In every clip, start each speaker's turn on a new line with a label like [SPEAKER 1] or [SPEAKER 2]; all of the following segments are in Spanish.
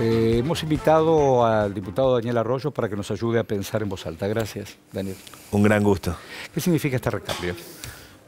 [SPEAKER 1] Eh, hemos invitado al diputado Daniel Arroyo para que nos ayude a pensar en voz alta. Gracias, Daniel.
[SPEAKER 2] Un gran gusto.
[SPEAKER 1] ¿Qué significa este recambio?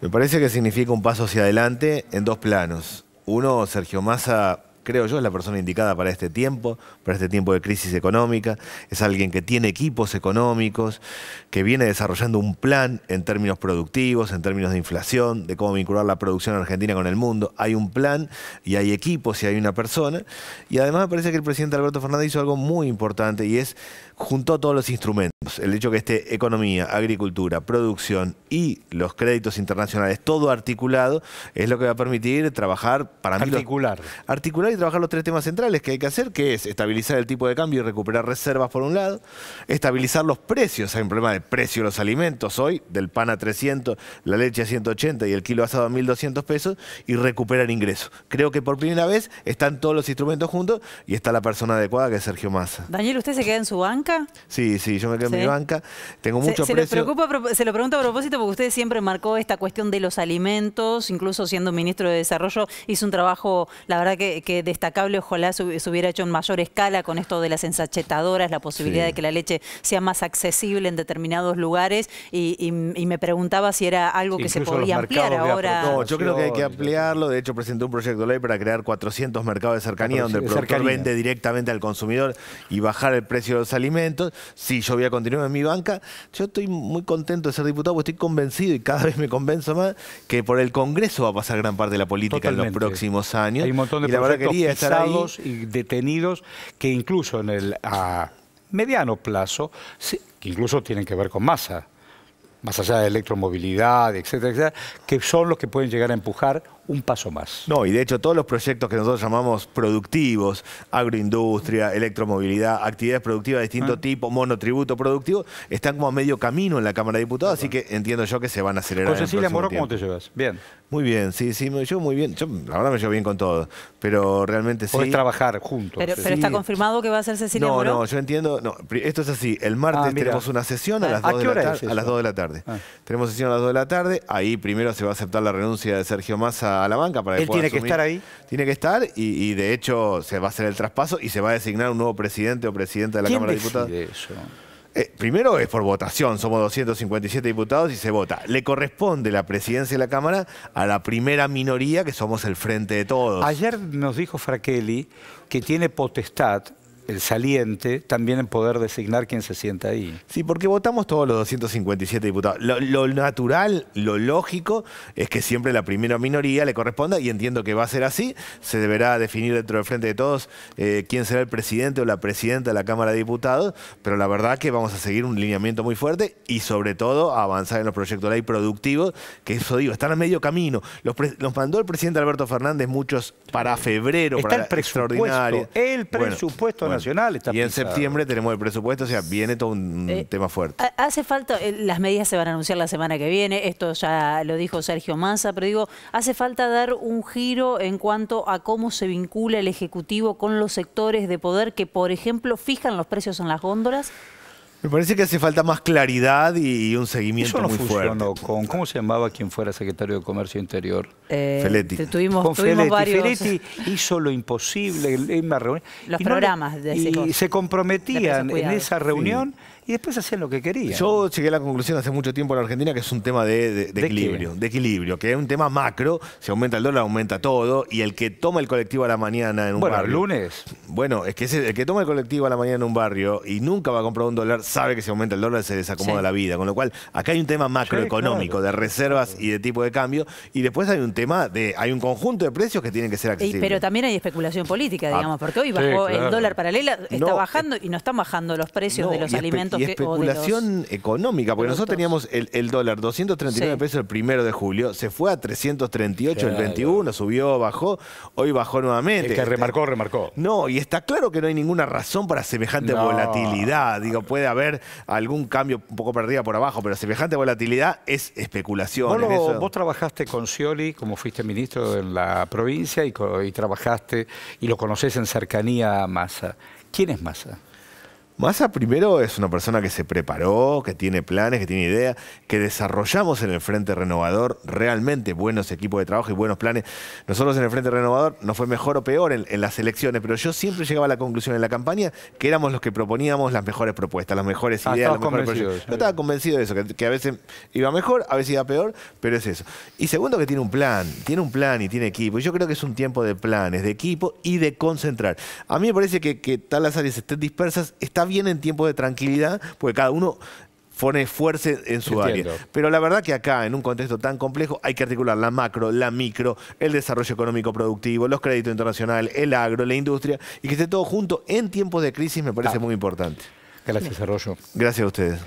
[SPEAKER 2] Me parece que significa un paso hacia adelante en dos planos. Uno, Sergio Massa creo yo, es la persona indicada para este tiempo, para este tiempo de crisis económica. Es alguien que tiene equipos económicos, que viene desarrollando un plan en términos productivos, en términos de inflación, de cómo vincular la producción argentina con el mundo. Hay un plan y hay equipos y hay una persona. Y además me parece que el presidente Alberto Fernández hizo algo muy importante y es juntó todos los instrumentos. El hecho que esté economía, agricultura, producción y los créditos internacionales, todo articulado, es lo que va a permitir trabajar para mí. Articular. articular y trabajar los tres temas centrales que hay que hacer, que es estabilizar el tipo de cambio y recuperar reservas por un lado, estabilizar los precios, hay un problema de precio de los alimentos hoy, del pan a 300, la leche a 180 y el kilo asado a 1200 pesos, y recuperar ingresos. Creo que por primera vez están todos los instrumentos juntos y está la persona adecuada que es Sergio Massa.
[SPEAKER 3] Daniel, ¿usted se queda en su banca?
[SPEAKER 2] Sí, sí, yo me quedo en mi banca. Tengo mucho se, precio.
[SPEAKER 3] Lo se lo pregunto a propósito porque usted siempre marcó esta cuestión de los alimentos, incluso siendo ministro de Desarrollo, hizo un trabajo, la verdad que destacable, ojalá se hubiera hecho en mayor escala con esto de las ensachetadoras, la posibilidad de que la leche sea más accesible en determinados lugares y, me preguntaba si era algo que se podía ampliar ahora. No, yo creo que hay que
[SPEAKER 2] ampliarlo, de hecho presenté un proyecto de ley para crear 400 mercados de cercanía donde el productor vende directamente al consumidor y bajar el precio de los alimentos. Si yo voy a continuar en mi banca, yo estoy muy contento de ser diputado porque estoy convencido y cada vez me convenzo más que por el Congreso va a pasar gran parte de la política en los próximos años. Hay un montón de
[SPEAKER 1] y detenidos que incluso en el a mediano plazo, incluso tienen que ver con masa más allá de electromovilidad, etcétera, etcétera, que son los que pueden llegar a empujar un paso más. No, y de hecho todos los proyectos que nosotros llamamos productivos,
[SPEAKER 2] agroindustria, electromovilidad, actividades productivas de distinto ah. tipo, monotributo productivo, están como a medio camino en la Cámara de Diputados, así que entiendo yo que se van a acelerar. Con Cecilia Moró, ¿cómo te
[SPEAKER 1] llevas? Bien. Muy bien,
[SPEAKER 2] sí, sí, me llevo muy bien. Yo, la me llevo bien con todo, pero realmente sí... Podés trabajar juntos. Pero, está
[SPEAKER 3] confirmado que va a ser Cecilia no, No, no,
[SPEAKER 2] yo entiendo, no, esto es así, el martes ah, tenemos una sesión a las, 2 de la tarde, a las 2 de la tarde. Ah. Tenemos sesión a las 2 de la tarde. Ahí primero se va a aceptar la renuncia de Sergio Massa a la banca para Él tiene que estar ahí. Tiene que estar y, de hecho se va a hacer el traspaso y se va a designar un nuevo presidente o presidenta de la Cámara de Diputados. Eso? Eh, primero es por votación, somos 257 diputados y se vota. Le corresponde la presidencia de la Cámara a la primera
[SPEAKER 1] minoría que somos el frente de todos. Ayer nos dijo Fraquelli que tiene potestad el saliente también en poder designar quién se sienta ahí. Sí, porque votamos todos los 257 diputados. Lo, natural, lo lógico, es que siempre la primera
[SPEAKER 2] minoría le corresponda, y entiendo que va a ser así. Se deberá definir dentro del frente de todos eh, quién será el presidente o la presidenta de la Cámara de Diputados, pero la verdad que vamos a seguir un lineamiento muy fuerte y sobre todo avanzar en los proyectos de ley productivos, que eso digo, están a medio camino. Los, mandó el presidente Alberto Fernández muchos para febrero, Está para el presupuesto, extraordinario.
[SPEAKER 3] El presupuesto
[SPEAKER 2] y en septiembre tenemos el presupuesto, o sea, viene todo un eh, tema fuerte.
[SPEAKER 3] Hace falta, eh, las medidas se van a anunciar la semana que viene, esto ya lo dijo Sergio Massa, pero digo, hace falta dar un giro en cuanto a cómo se vincula el Ejecutivo con los sectores de poder que, por ejemplo, fijan los precios en las góndolas.
[SPEAKER 1] Me parece que hace falta más claridad y un seguimiento Eso no funcionó con, ¿cómo se llamaba quien fuera secretario de Comercio Interior? Eh, Feletti. Tuvimos, Feletti. varios. hizo lo imposible en la reunión. Los y programas. y se comprometían en esa reunión y después hacían lo que querían. Yo
[SPEAKER 2] llegué a la conclusión hace mucho tiempo en la Argentina que es un tema de, equilibrio, de equilibrio, que es un tema macro, si aumenta el dólar, aumenta todo, y el que toma el colectivo a la mañana en un bueno, el lunes. Bueno, es que el que toma el colectivo a la mañana en un barrio y nunca va a comprar un dólar, sabe que si aumenta el dólar se desacomoda la vida. Con lo cual, acá hay un tema macroeconómico, de reservas y de tipo de cambio, y después hay un tema de, hay un conjunto de precios que tienen que ser accesibles. pero
[SPEAKER 3] también hay especulación política, digamos, ah, porque hoy bajó el dólar paralela, está bajando y no están bajando los precios de los alimentos y especulación
[SPEAKER 2] económica, porque nosotros teníamos el, dólar 239 pesos el primero de julio, se fue a 338 el 21, subió, bajó, hoy bajó nuevamente. El que remarcó, remarcó. No, y está claro que no hay ninguna razón para semejante volatilidad. Digo, puede haber algún cambio un poco perdida por abajo, pero semejante volatilidad es especulación. Vos,
[SPEAKER 1] trabajaste con Scioli, como fuiste ministro en la provincia, y, y trabajaste y lo conocés en cercanía a Massa. ¿Quién es Massa? Massa primero es una persona que se preparó, que tiene
[SPEAKER 2] planes, que tiene ideas, que desarrollamos en el Frente Renovador realmente buenos equipos de trabajo y buenos planes. Nosotros en el Frente Renovador no fue mejor o peor en, las elecciones, pero yo siempre llegaba a la conclusión en la campaña que éramos los que proponíamos las mejores propuestas, las mejores ah, ideas, los mejores proyectos. Yo estaba convencido de eso, que, a veces iba mejor, a veces iba peor, pero es eso. Y segundo que tiene un plan, tiene un plan y tiene equipo. Yo creo que es un tiempo de planes, de equipo y de concentrar. A mí me parece que, que tal las áreas estén dispersas, está bien en tiempos de tranquilidad, porque cada uno pone esfuerzo en su área. Pero la verdad que acá, en un contexto tan complejo, hay que articular la macro, la micro, el desarrollo económico productivo, los créditos internacionales, el agro, la industria, y que esté todo junto en tiempos de crisis me parece ah. muy importante. Gracias, Arroyo. Gracias a ustedes.